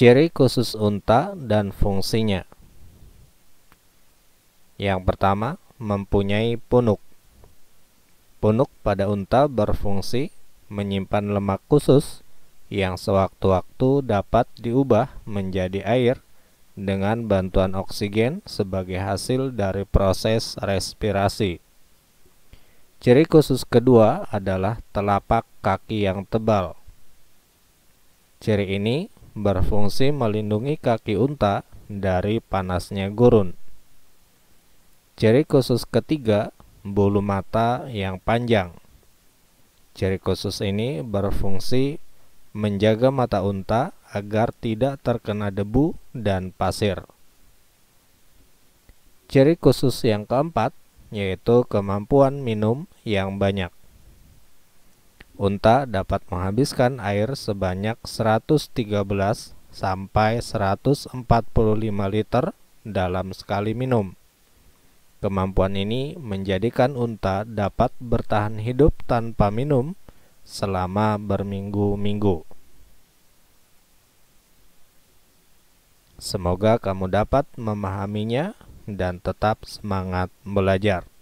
Ciri khusus unta dan fungsinya Yang pertama, mempunyai punuk Punuk pada unta berfungsi menyimpan lemak khusus yang sewaktu-waktu dapat diubah menjadi air dengan bantuan oksigen sebagai hasil dari proses respirasi. Ciri khusus kedua adalah telapak kaki yang tebal. Ciri ini berfungsi melindungi kaki unta dari panasnya gurun. Ciri khusus ketiga, bulu mata yang panjang. Ciri khusus ini berfungsi menjaga mata unta agar tidak terkena debu dan pasir. Ciri khusus yang keempat yaitu kemampuan minum yang banyak. Unta dapat menghabiskan air sebanyak 113 sampai 145 liter dalam sekali minum. Kemampuan ini menjadikan unta dapat bertahan hidup tanpa minum selama berminggu-minggu. Semoga kamu dapat memahaminya dan tetap semangat belajar.